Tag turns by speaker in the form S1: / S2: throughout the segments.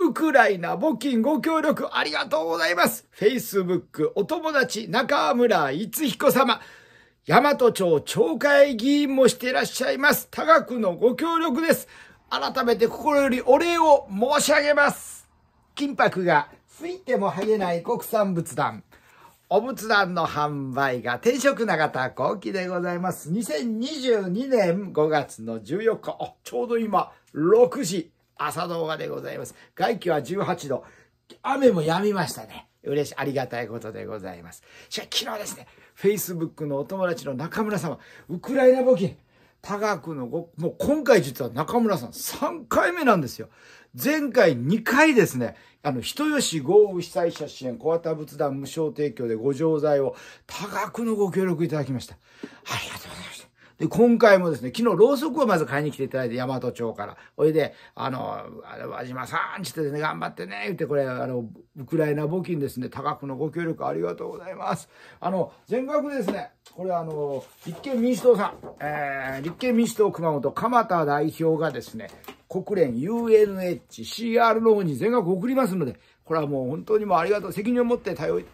S1: ウクライナ募金ご協力ありがとうございます。Facebook お友達中村逸彦様。大和町町会議員もしていらっしゃいます。多額のご協力です。改めて心よりお礼を申し上げます。金箔がついても剥げない国産仏壇。お仏壇の販売が定食長田後期でございます。2022年5月の14日、あ、ちょうど今、6時朝動画でございます。外気は18度。雨も止みましたね。嬉しい、ありがたいことでございます。しかし昨日ですね、Facebook のお友達の中村様、ウクライナ募金、多額のご、もう今回実は中村さん3回目なんですよ。前回2回ですね、あの、人吉豪雨被災者支援、小型仏壇無償提供でご錠剤を多額のご協力いただきました。あで、今回もですね、昨日ろうそくをまず買いに来ていただいて、大和町から。おいで、あの、あれ、和島さんちってでね、頑張ってね、言って、これ、あの、ウクライナ募金ですね、多額のご協力ありがとうございます。あの、全額ですね、これあの、立憲民主党さん、えー、立憲民主党熊本、鎌田代表がですね、国連 UNHCR の方に全額送りますので、これはもう本当にもうありがとう、責任を持って対応い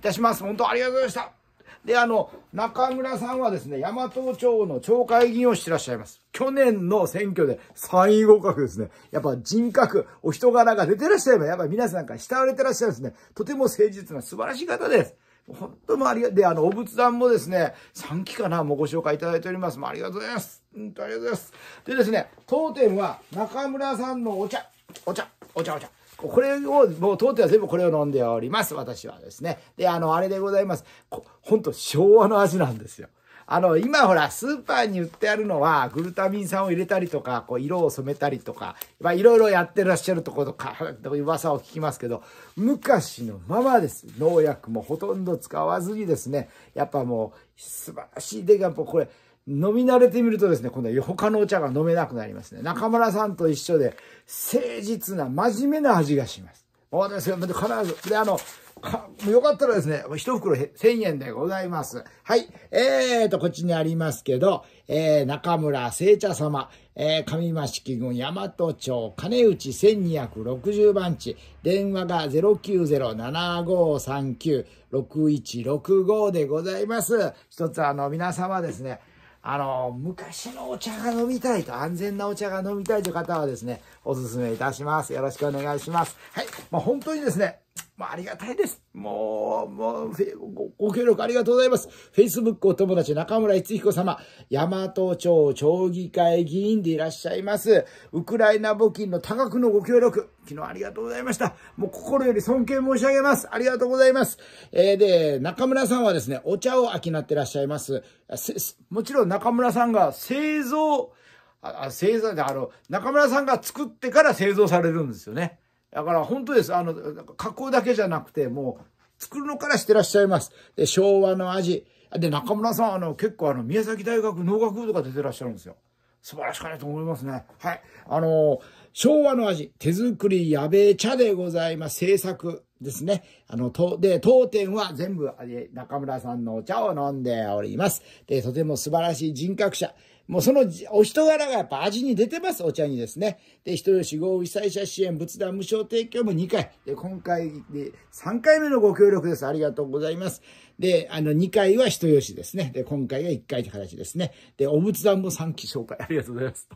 S1: たします。本当ありがとうございました。で、あの、中村さんはですね、大和町の町会議員をしてらっしゃいます。去年の選挙で3位合格ですね。やっぱ人格、お人柄が出てらっしゃれば、やっぱ皆さんから慕われてらっしゃるんですね。とても誠実な素晴らしい方です。本当もありが、で、あの、お仏壇もですね、3期かな、もうご紹介いただいております。もうありがとうございます。うんと、ありがとうございます。でですね、当店は中村さんのお茶、お茶、お茶、お茶。これを、もう当店は全部これを飲んでおります、私はですね。で、あの、あれでございます。ほんと昭和の味なんですよ。あの、今ほら、スーパーに売ってあるのは、グルタミン酸を入れたりとか、こう、色を染めたりとか、まいろいろやってらっしゃるところとか、噂を聞きますけど、昔のままです。農薬もほとんど使わずにですね、やっぱもう、素晴らしい。で、やっぱこれ、飲み慣れてみるとですね、今度は他のお茶が飲めなくなりますね。中村さんと一緒で、誠実な、真面目な味がします。すよ。必ず、で、あの、よかったらですね、一袋1000円でございます。はい。えーと、こっちにありますけど、えー、中村聖茶様、えー、上益木郡大和町金内1260番地、電話が0907539-6165でございます。一つあの、皆様ですね、あの、昔のお茶が飲みたいと、安全なお茶が飲みたいという方はですね、お勧めいたします。よろしくお願いします。はい。まあ、本当にですね、もうありがたいです。もう、もうご、ご協力ありがとうございます。Facebook お友達中村逸彦様、大和町町議会議員でいらっしゃいます。ウクライナ募金の多額のご協力、昨日ありがとうございました。もう心より尊敬申し上げます。ありがとうございます。えー、で、中村さんはですね、お茶を商ってらっしゃいます。もちろん中村さんが製造、あ製造で、あの、中村さんが作ってから製造されるんですよね。だから本当です。あの、加工だけじゃなくて、もう、作るのからしてらっしゃいます。で、昭和の味。で、中村さん、あの、結構あの、宮崎大学農学部とか出てらっしゃるんですよ。素晴らしかいと思いますね。はい。あの、昭和の味、手作りやべえ茶でございます。制作、ですね。あの、と、で、当店は全部、中村さんのお茶を飲んでおります。で、とても素晴らしい人格者。もうそのお人柄がやっぱ味に出てます、お茶にですね。で、人吉合被災者支援、仏壇無償提供も2回。で、今回で3回目のご協力です。ありがとうございます。で、あの、2回は人吉ですね。で、今回が1回という形ですね。で、お仏壇も3期紹介。ありがとうございます。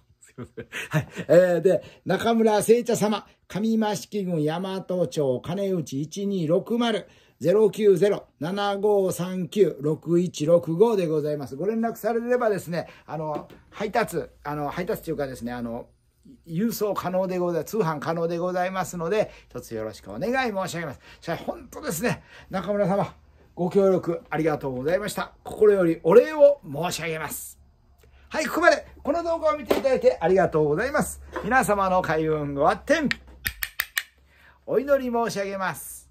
S1: はい。えー、で、中村聖茶様、上益城郡大和町金内1260。090-7539-6165でございます。ご連絡されればですね、あの、配達、あの、配達というかですね、あの、郵送可能でございます。通販可能でございますので、一つよろしくお願い申し上げます。それ本当ですね、中村様、ご協力ありがとうございました。心よりお礼を申し上げます。はい、ここまで。この動画を見ていただいてありがとうございます。皆様の開運ごあてん。お祈り申し上げます。